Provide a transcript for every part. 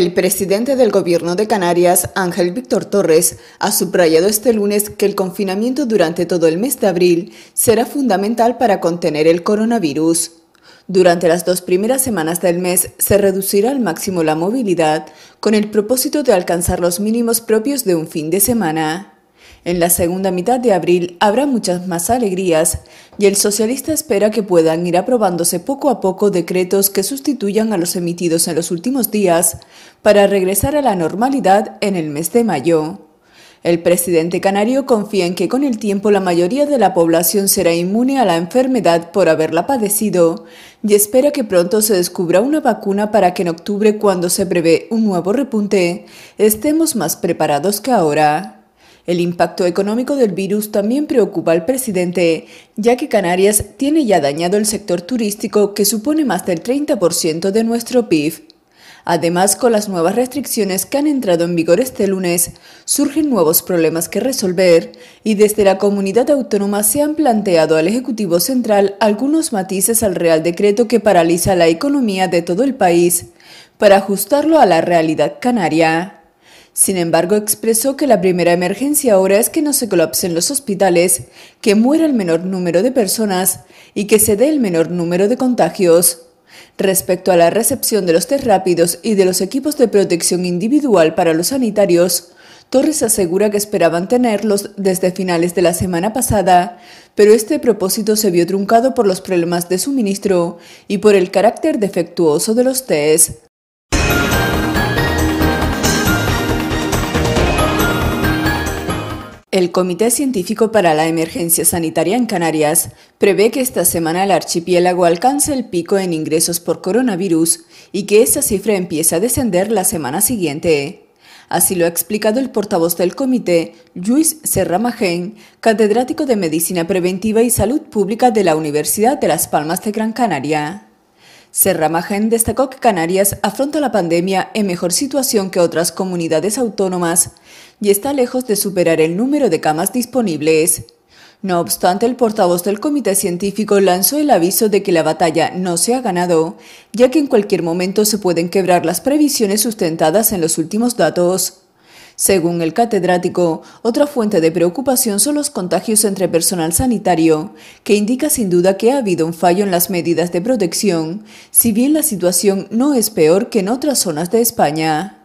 El presidente del Gobierno de Canarias, Ángel Víctor Torres, ha subrayado este lunes que el confinamiento durante todo el mes de abril será fundamental para contener el coronavirus. Durante las dos primeras semanas del mes se reducirá al máximo la movilidad con el propósito de alcanzar los mínimos propios de un fin de semana. En la segunda mitad de abril habrá muchas más alegrías y el socialista espera que puedan ir aprobándose poco a poco decretos que sustituyan a los emitidos en los últimos días para regresar a la normalidad en el mes de mayo. El presidente canario confía en que con el tiempo la mayoría de la población será inmune a la enfermedad por haberla padecido y espera que pronto se descubra una vacuna para que en octubre, cuando se prevé un nuevo repunte, estemos más preparados que ahora. El impacto económico del virus también preocupa al presidente, ya que Canarias tiene ya dañado el sector turístico que supone más del 30% de nuestro PIB. Además, con las nuevas restricciones que han entrado en vigor este lunes, surgen nuevos problemas que resolver y desde la comunidad autónoma se han planteado al Ejecutivo Central algunos matices al Real Decreto que paraliza la economía de todo el país para ajustarlo a la realidad canaria. Sin embargo, expresó que la primera emergencia ahora es que no se colapsen los hospitales, que muera el menor número de personas y que se dé el menor número de contagios. Respecto a la recepción de los test rápidos y de los equipos de protección individual para los sanitarios, Torres asegura que esperaban tenerlos desde finales de la semana pasada, pero este propósito se vio truncado por los problemas de suministro y por el carácter defectuoso de los test. El Comité Científico para la Emergencia Sanitaria en Canarias prevé que esta semana el archipiélago alcance el pico en ingresos por coronavirus y que esa cifra empiece a descender la semana siguiente. Así lo ha explicado el portavoz del comité, Luis Majén, catedrático de Medicina Preventiva y Salud Pública de la Universidad de Las Palmas de Gran Canaria. Magen destacó que Canarias afronta la pandemia en mejor situación que otras comunidades autónomas y está lejos de superar el número de camas disponibles. No obstante, el portavoz del comité científico lanzó el aviso de que la batalla no se ha ganado, ya que en cualquier momento se pueden quebrar las previsiones sustentadas en los últimos datos. Según el catedrático, otra fuente de preocupación son los contagios entre personal sanitario, que indica sin duda que ha habido un fallo en las medidas de protección, si bien la situación no es peor que en otras zonas de España.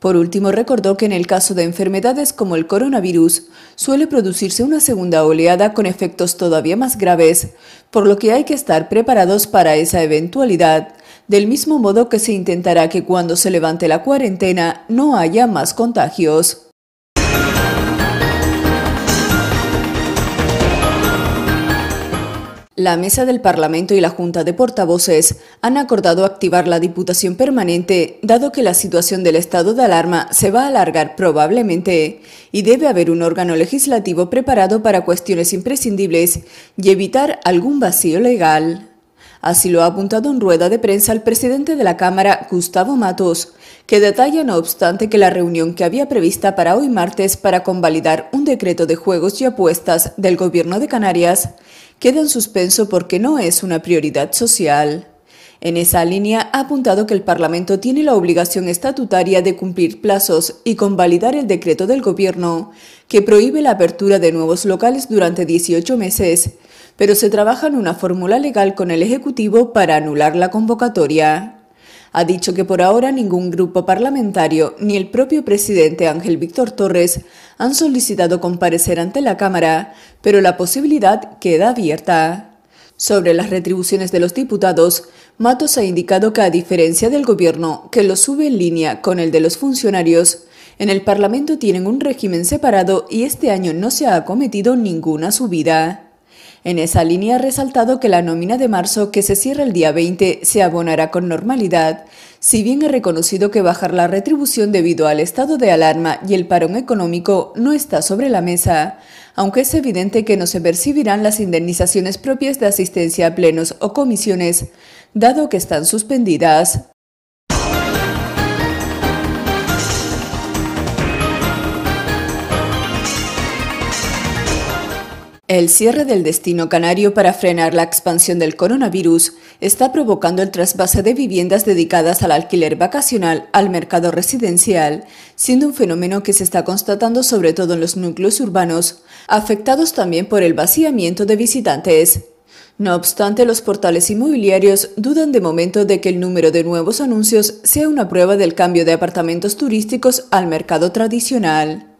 Por último, recordó que en el caso de enfermedades como el coronavirus, suele producirse una segunda oleada con efectos todavía más graves, por lo que hay que estar preparados para esa eventualidad, del mismo modo que se intentará que cuando se levante la cuarentena no haya más contagios. La Mesa del Parlamento y la Junta de Portavoces han acordado activar la Diputación Permanente, dado que la situación del estado de alarma se va a alargar probablemente, y debe haber un órgano legislativo preparado para cuestiones imprescindibles y evitar algún vacío legal. Así lo ha apuntado en rueda de prensa el presidente de la Cámara, Gustavo Matos, que detalla no obstante que la reunión que había prevista para hoy martes para convalidar un decreto de juegos y apuestas del Gobierno de Canarias queda en suspenso porque no es una prioridad social. En esa línea ha apuntado que el Parlamento tiene la obligación estatutaria de cumplir plazos y convalidar el decreto del Gobierno que prohíbe la apertura de nuevos locales durante 18 meses, pero se trabaja en una fórmula legal con el Ejecutivo para anular la convocatoria. Ha dicho que por ahora ningún grupo parlamentario ni el propio presidente Ángel Víctor Torres han solicitado comparecer ante la Cámara, pero la posibilidad queda abierta. Sobre las retribuciones de los diputados, Matos ha indicado que a diferencia del gobierno, que lo sube en línea con el de los funcionarios, en el Parlamento tienen un régimen separado y este año no se ha acometido ninguna subida. En esa línea ha resaltado que la nómina de marzo, que se cierra el día 20, se abonará con normalidad, si bien ha reconocido que bajar la retribución debido al estado de alarma y el parón económico no está sobre la mesa, aunque es evidente que no se percibirán las indemnizaciones propias de asistencia a plenos o comisiones, dado que están suspendidas. El cierre del destino canario para frenar la expansión del coronavirus está provocando el trasvase de viviendas dedicadas al alquiler vacacional al mercado residencial, siendo un fenómeno que se está constatando sobre todo en los núcleos urbanos, afectados también por el vaciamiento de visitantes. No obstante, los portales inmobiliarios dudan de momento de que el número de nuevos anuncios sea una prueba del cambio de apartamentos turísticos al mercado tradicional.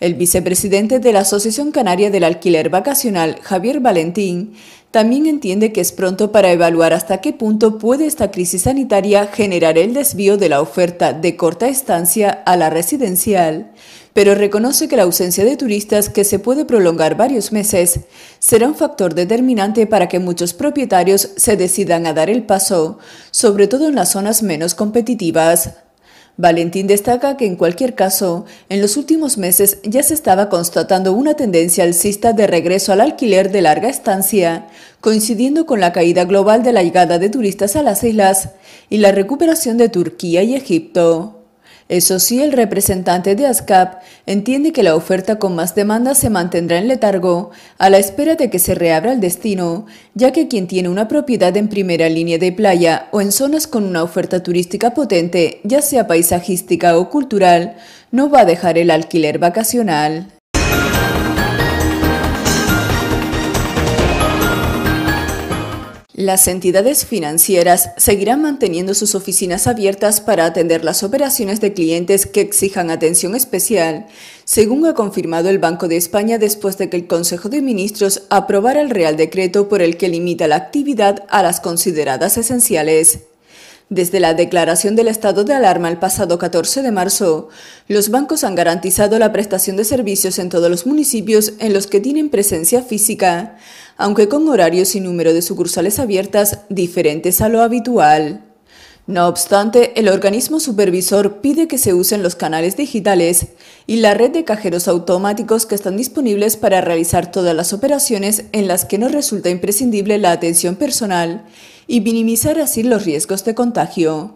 El vicepresidente de la Asociación Canaria del Alquiler Vacacional, Javier Valentín, también entiende que es pronto para evaluar hasta qué punto puede esta crisis sanitaria generar el desvío de la oferta de corta estancia a la residencial, pero reconoce que la ausencia de turistas, que se puede prolongar varios meses, será un factor determinante para que muchos propietarios se decidan a dar el paso, sobre todo en las zonas menos competitivas. Valentín destaca que en cualquier caso, en los últimos meses ya se estaba constatando una tendencia alcista de regreso al alquiler de larga estancia, coincidiendo con la caída global de la llegada de turistas a las islas y la recuperación de Turquía y Egipto. Eso sí, el representante de ASCAP entiende que la oferta con más demanda se mantendrá en letargo a la espera de que se reabra el destino, ya que quien tiene una propiedad en primera línea de playa o en zonas con una oferta turística potente, ya sea paisajística o cultural, no va a dejar el alquiler vacacional. Las entidades financieras seguirán manteniendo sus oficinas abiertas para atender las operaciones de clientes que exijan atención especial, según ha confirmado el Banco de España después de que el Consejo de Ministros aprobara el Real Decreto por el que limita la actividad a las consideradas esenciales. Desde la declaración del estado de alarma el pasado 14 de marzo, los bancos han garantizado la prestación de servicios en todos los municipios en los que tienen presencia física, aunque con horarios y número de sucursales abiertas diferentes a lo habitual. No obstante, el organismo supervisor pide que se usen los canales digitales y la red de cajeros automáticos que están disponibles para realizar todas las operaciones en las que no resulta imprescindible la atención personal y minimizar así los riesgos de contagio.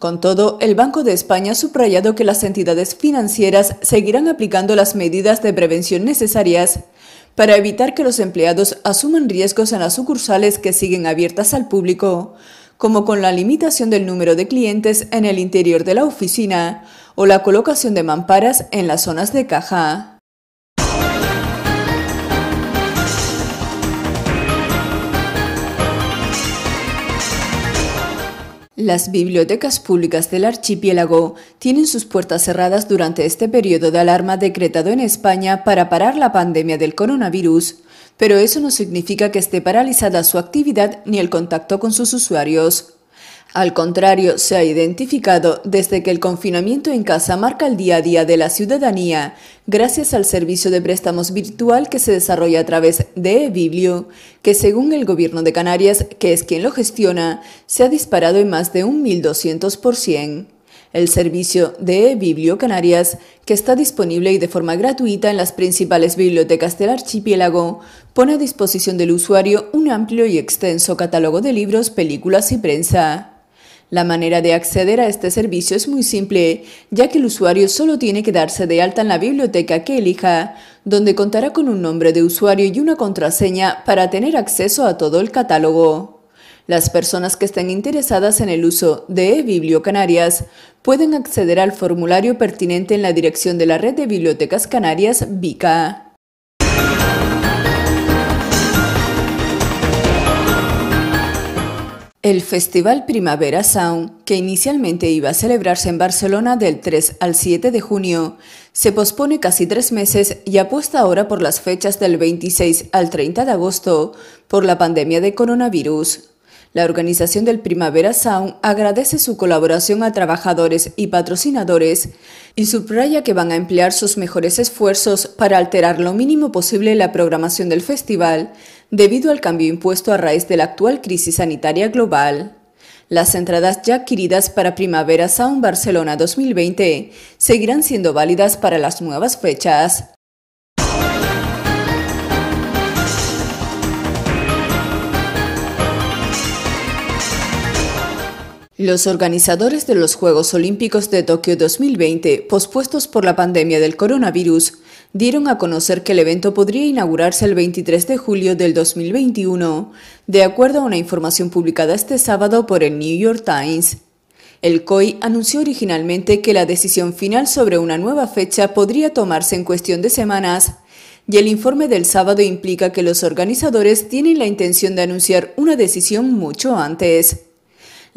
Con todo, el Banco de España ha subrayado que las entidades financieras seguirán aplicando las medidas de prevención necesarias para evitar que los empleados asuman riesgos en las sucursales que siguen abiertas al público, como con la limitación del número de clientes en el interior de la oficina o la colocación de mamparas en las zonas de caja. Las bibliotecas públicas del archipiélago tienen sus puertas cerradas durante este periodo de alarma decretado en España para parar la pandemia del coronavirus, pero eso no significa que esté paralizada su actividad ni el contacto con sus usuarios. Al contrario, se ha identificado desde que el confinamiento en casa marca el día a día de la ciudadanía, gracias al servicio de préstamos virtual que se desarrolla a través de E-Biblio, que según el gobierno de Canarias, que es quien lo gestiona, se ha disparado en más de un 1.200% el servicio de Bibliocanarias, que está disponible y de forma gratuita en las principales bibliotecas del archipiélago, pone a disposición del usuario un amplio y extenso catálogo de libros, películas y prensa. La manera de acceder a este servicio es muy simple, ya que el usuario solo tiene que darse de alta en la biblioteca que elija, donde contará con un nombre de usuario y una contraseña para tener acceso a todo el catálogo. Las personas que estén interesadas en el uso de Canarias pueden acceder al formulario pertinente en la dirección de la Red de Bibliotecas Canarias, BICA. El Festival Primavera Sound, que inicialmente iba a celebrarse en Barcelona del 3 al 7 de junio, se pospone casi tres meses y apuesta ahora por las fechas del 26 al 30 de agosto por la pandemia de coronavirus. La organización del Primavera Sound agradece su colaboración a trabajadores y patrocinadores y subraya que van a emplear sus mejores esfuerzos para alterar lo mínimo posible la programación del festival debido al cambio impuesto a raíz de la actual crisis sanitaria global. Las entradas ya adquiridas para Primavera Sound Barcelona 2020 seguirán siendo válidas para las nuevas fechas. Los organizadores de los Juegos Olímpicos de Tokio 2020, pospuestos por la pandemia del coronavirus, dieron a conocer que el evento podría inaugurarse el 23 de julio del 2021, de acuerdo a una información publicada este sábado por el New York Times. El COI anunció originalmente que la decisión final sobre una nueva fecha podría tomarse en cuestión de semanas, y el informe del sábado implica que los organizadores tienen la intención de anunciar una decisión mucho antes.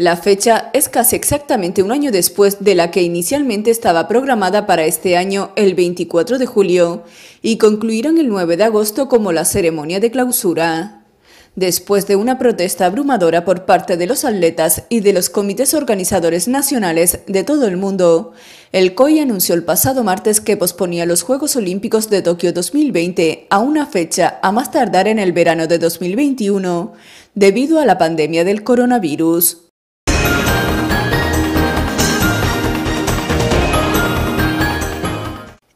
La fecha es casi exactamente un año después de la que inicialmente estaba programada para este año, el 24 de julio, y concluirán el 9 de agosto como la ceremonia de clausura. Después de una protesta abrumadora por parte de los atletas y de los comités organizadores nacionales de todo el mundo, el COI anunció el pasado martes que posponía los Juegos Olímpicos de Tokio 2020 a una fecha a más tardar en el verano de 2021, debido a la pandemia del coronavirus.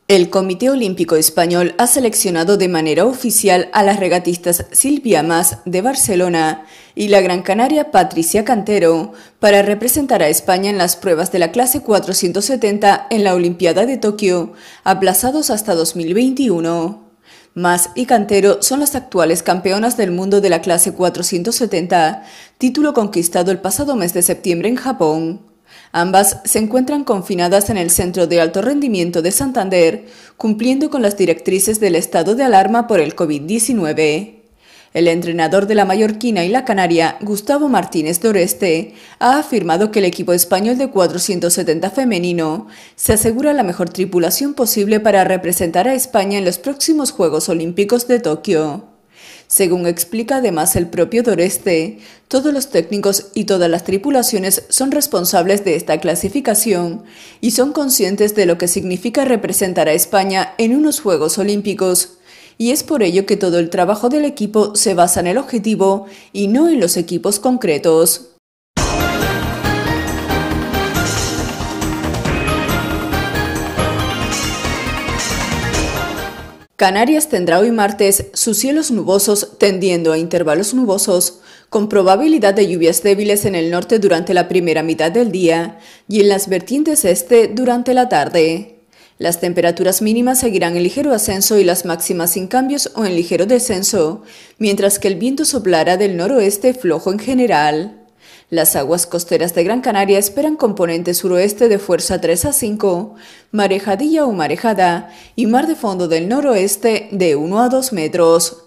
El Comité Olímpico Español ha seleccionado de manera oficial a las regatistas Silvia Mas de Barcelona y la gran canaria Patricia Cantero para representar a España en las pruebas de la clase 470 en la Olimpiada de Tokio, aplazados hasta 2021. Mas y Cantero son las actuales campeonas del mundo de la clase 470, título conquistado el pasado mes de septiembre en Japón. Ambas se encuentran confinadas en el Centro de Alto Rendimiento de Santander, cumpliendo con las directrices del estado de alarma por el COVID-19. El entrenador de la Mallorquina y la Canaria, Gustavo Martínez Doreste, ha afirmado que el equipo español de 470 femenino se asegura la mejor tripulación posible para representar a España en los próximos Juegos Olímpicos de Tokio. Según explica además el propio Doreste, todos los técnicos y todas las tripulaciones son responsables de esta clasificación y son conscientes de lo que significa representar a España en unos Juegos Olímpicos. Y es por ello que todo el trabajo del equipo se basa en el objetivo y no en los equipos concretos. Canarias tendrá hoy martes sus cielos nubosos tendiendo a intervalos nubosos, con probabilidad de lluvias débiles en el norte durante la primera mitad del día y en las vertientes este durante la tarde. Las temperaturas mínimas seguirán en ligero ascenso y las máximas sin cambios o en ligero descenso, mientras que el viento soplará del noroeste flojo en general. Las aguas costeras de Gran Canaria esperan componente suroeste de fuerza 3 a 5, marejadilla o marejada y mar de fondo del noroeste de 1 a 2 metros.